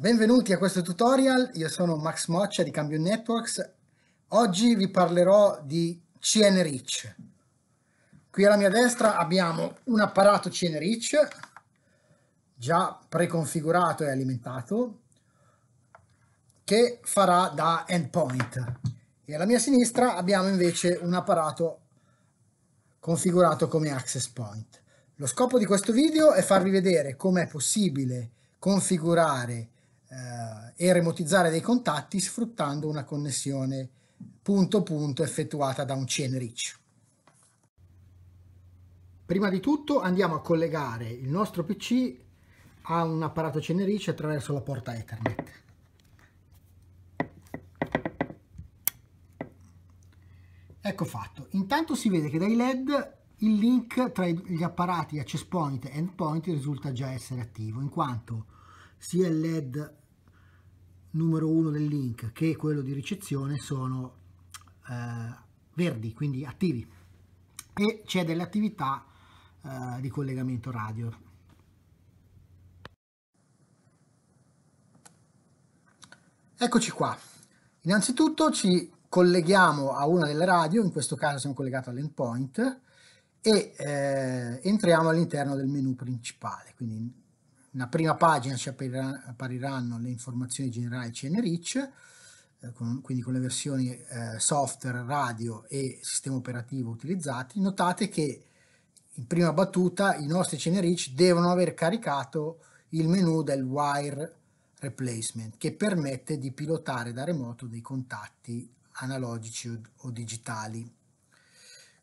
Benvenuti a questo tutorial, io sono Max Moccia di Cambium Networks. Oggi vi parlerò di CNRich. Qui alla mia destra abbiamo un apparato CNRich già preconfigurato e alimentato che farà da endpoint. E alla mia sinistra abbiamo invece un apparato configurato come access point. Lo scopo di questo video è farvi vedere come è possibile configurare eh, e remotizzare dei contatti sfruttando una connessione punto punto effettuata da un chain Prima di tutto andiamo a collegare il nostro PC a un apparato chain attraverso la porta Ethernet. Ecco fatto. Intanto si vede che dai LED il link tra gli apparati access point e endpoint risulta già essere attivo, in quanto sia il LED numero 1 del link che quello di ricezione sono eh, verdi, quindi attivi. E c'è delle attività eh, di collegamento radio. Eccoci qua. Innanzitutto ci colleghiamo a una delle radio, in questo caso siamo collegati all'endpoint, e eh, entriamo all'interno del menu principale, quindi nella prima pagina ci appariranno le informazioni generali CNRIC, eh, con, quindi con le versioni eh, software, radio e sistema operativo utilizzati, notate che in prima battuta i nostri CNRIC devono aver caricato il menu del wire replacement che permette di pilotare da remoto dei contatti analogici o digitali.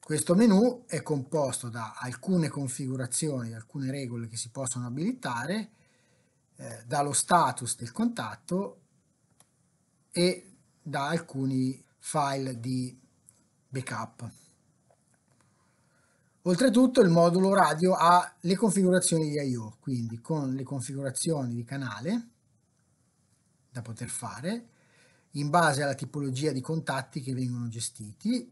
Questo menu è composto da alcune configurazioni, alcune regole che si possono abilitare, eh, dallo status del contatto e da alcuni file di backup. Oltretutto il modulo radio ha le configurazioni di I.O., quindi con le configurazioni di canale da poter fare in base alla tipologia di contatti che vengono gestiti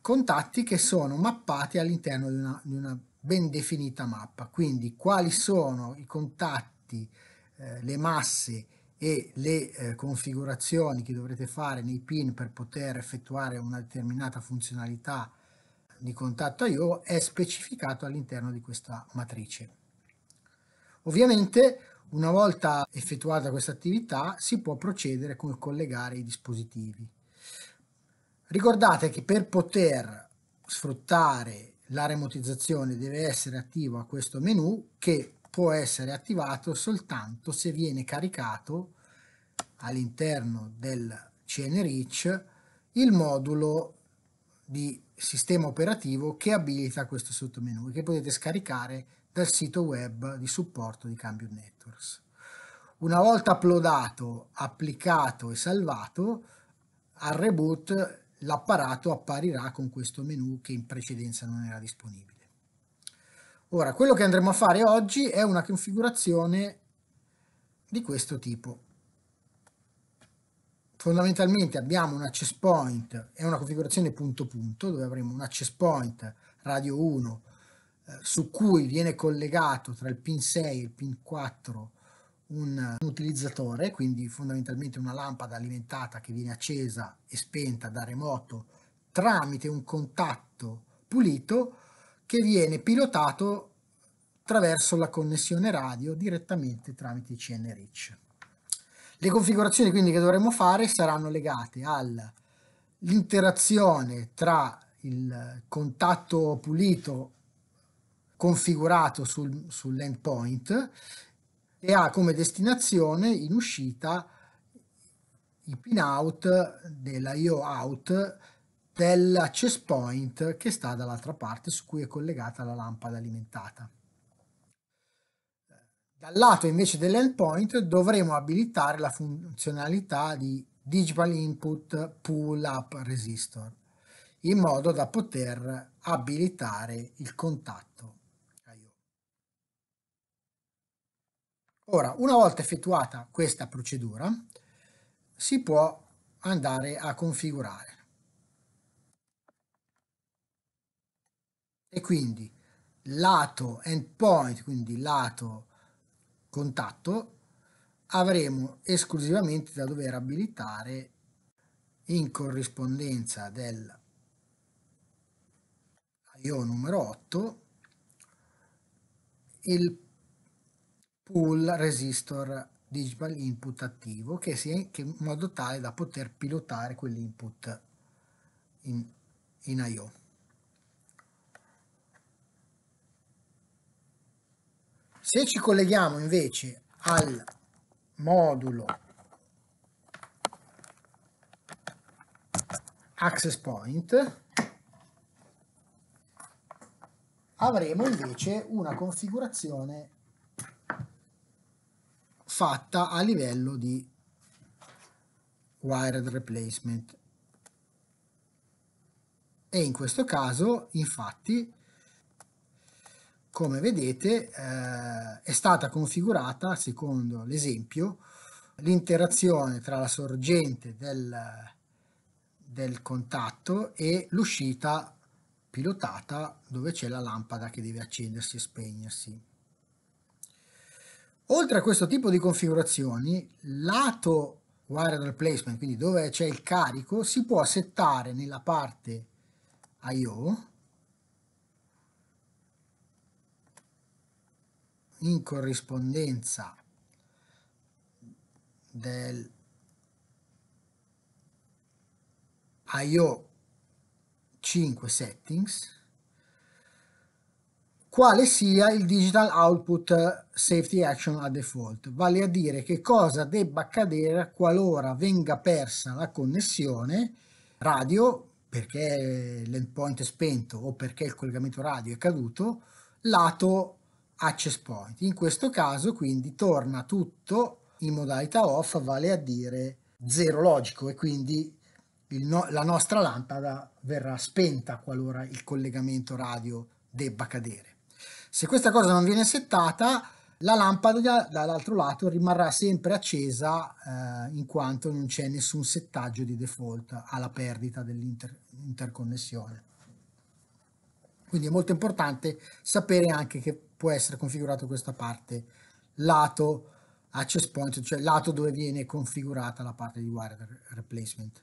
contatti che sono mappati all'interno di una, di una, ben definita mappa, quindi quali sono i contatti, eh, le masse e le eh, configurazioni che dovrete fare nei pin per poter effettuare una determinata funzionalità di contatto IO è specificato all'interno di questa matrice. Ovviamente una volta effettuata questa attività si può procedere con collegare i dispositivi. Ricordate che per poter sfruttare la remotizzazione deve essere attivo a questo menu che può essere attivato soltanto se viene caricato all'interno del CNRich il modulo di sistema operativo che abilita questo sottomenu che potete scaricare dal sito web di supporto di Cambio Networks. Una volta uploadato, applicato e salvato, al reboot l'apparato apparirà con questo menu che in precedenza non era disponibile. Ora, quello che andremo a fare oggi è una configurazione di questo tipo. Fondamentalmente abbiamo un access point, è una configurazione punto punto, dove avremo un access point radio 1 eh, su cui viene collegato tra il pin 6 e il pin 4 un utilizzatore, quindi fondamentalmente una lampada alimentata che viene accesa e spenta da remoto tramite un contatto pulito che viene pilotato attraverso la connessione radio direttamente tramite CNRich. Le configurazioni quindi che dovremo fare saranno legate all'interazione tra il contatto pulito configurato sul, sull'endpoint e ha come destinazione in uscita il pin out della IO out dell'access point che sta dall'altra parte su cui è collegata la lampada alimentata. Dal lato invece dell'endpoint dovremo abilitare la funzionalità di Digital Input Pull Up Resistor in modo da poter abilitare il contatto Ora, una volta effettuata questa procedura, si può andare a configurare. E quindi lato endpoint, quindi lato contatto, avremo esclusivamente da dover abilitare in corrispondenza del IO numero 8 il pool resistor digital input attivo che si, che in modo tale da poter pilotare quell'input in, in I.O. Se ci colleghiamo invece al modulo access point avremo invece una configurazione fatta a livello di wired replacement e in questo caso infatti come vedete eh, è stata configurata secondo l'esempio l'interazione tra la sorgente del, del contatto e l'uscita pilotata dove c'è la lampada che deve accendersi e spegnersi Oltre a questo tipo di configurazioni, lato wireless placement, quindi dove c'è il carico, si può settare nella parte I.O. in corrispondenza del IO 5 settings quale sia il digital output eh, safety action a default, vale a dire che cosa debba accadere qualora venga persa la connessione radio perché l'endpoint è spento o perché il collegamento radio è caduto lato access point. In questo caso quindi torna tutto in modalità off, vale a dire zero logico e quindi no la nostra lampada verrà spenta qualora il collegamento radio debba cadere. Se questa cosa non viene settata, la lampada dall'altro lato rimarrà sempre accesa eh, in quanto non c'è nessun settaggio di default alla perdita dell'interconnessione. Dell'inter- Quindi è molto importante sapere anche che può essere configurato questa parte lato access point, cioè lato dove viene configurata la parte di wire replacement.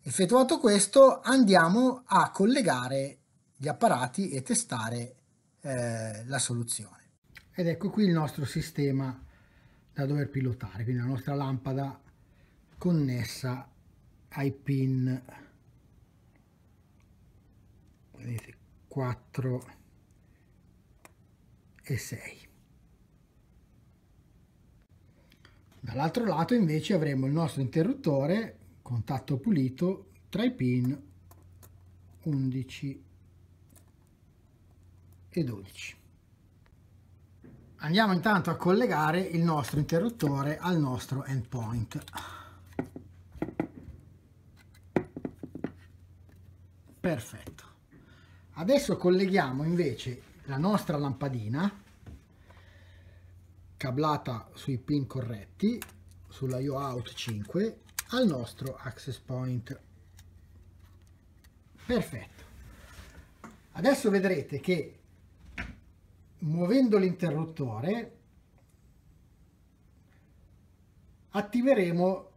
Effettuato questo andiamo a collegare gli apparati e testare eh, la soluzione. Ed ecco qui il nostro sistema da dover pilotare, quindi la nostra lampada connessa ai pin vedete, 4 e 6. Dall'altro lato invece avremo il nostro interruttore contatto pulito tra i pin 11 e e 12. Andiamo intanto a collegare il nostro interruttore al nostro endpoint. Perfetto. Adesso colleghiamo invece la nostra lampadina cablata sui pin corretti sulla io out 5 al nostro access point perfetto adesso vedrete che muovendo l'interruttore attiveremo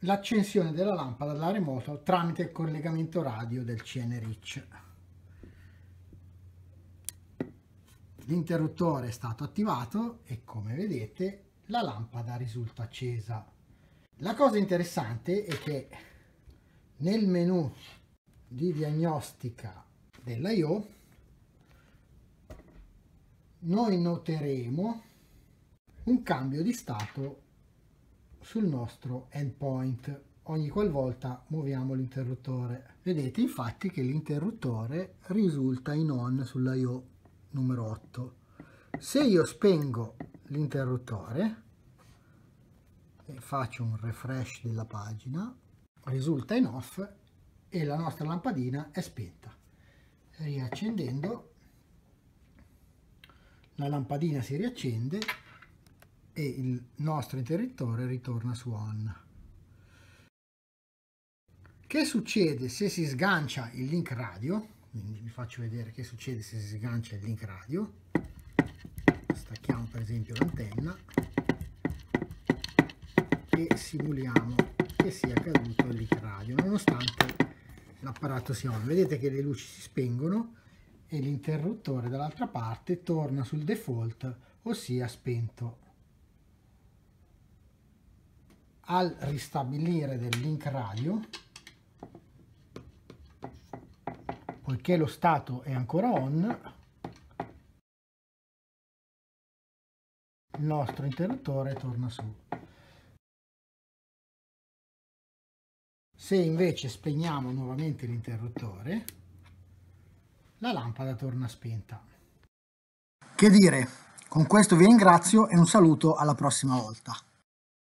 l'accensione della lampada da remoto tramite il collegamento radio del CN Rich. L'interruttore è stato attivato e come vedete la lampada risulta accesa. La cosa interessante è che nel menu di diagnostica dell'IO noi noteremo un cambio di stato sul nostro endpoint ogni qualvolta muoviamo l'interruttore. Vedete infatti che l'interruttore risulta in on sull'IO numero 8. Se io spengo l'interruttore e faccio un refresh della pagina, risulta in off e la nostra lampadina è spenta. Riaccendendo la lampadina si riaccende e il nostro interruttore ritorna su on. Che succede se si sgancia il link radio? Quindi vi faccio vedere che succede se si sgancia il link radio. Stacchiamo per esempio l'antenna e simuliamo che sia caduto il link radio, nonostante l'apparato sia on. Vedete che le luci si spengono e l'interruttore dall'altra parte torna sul default, ossia spento. Al ristabilire del link radio, poiché lo stato è ancora on, il nostro interruttore torna su. Se invece spegniamo nuovamente l'interruttore, la lampada torna spenta. Che dire, con questo vi ringrazio e un saluto alla prossima volta.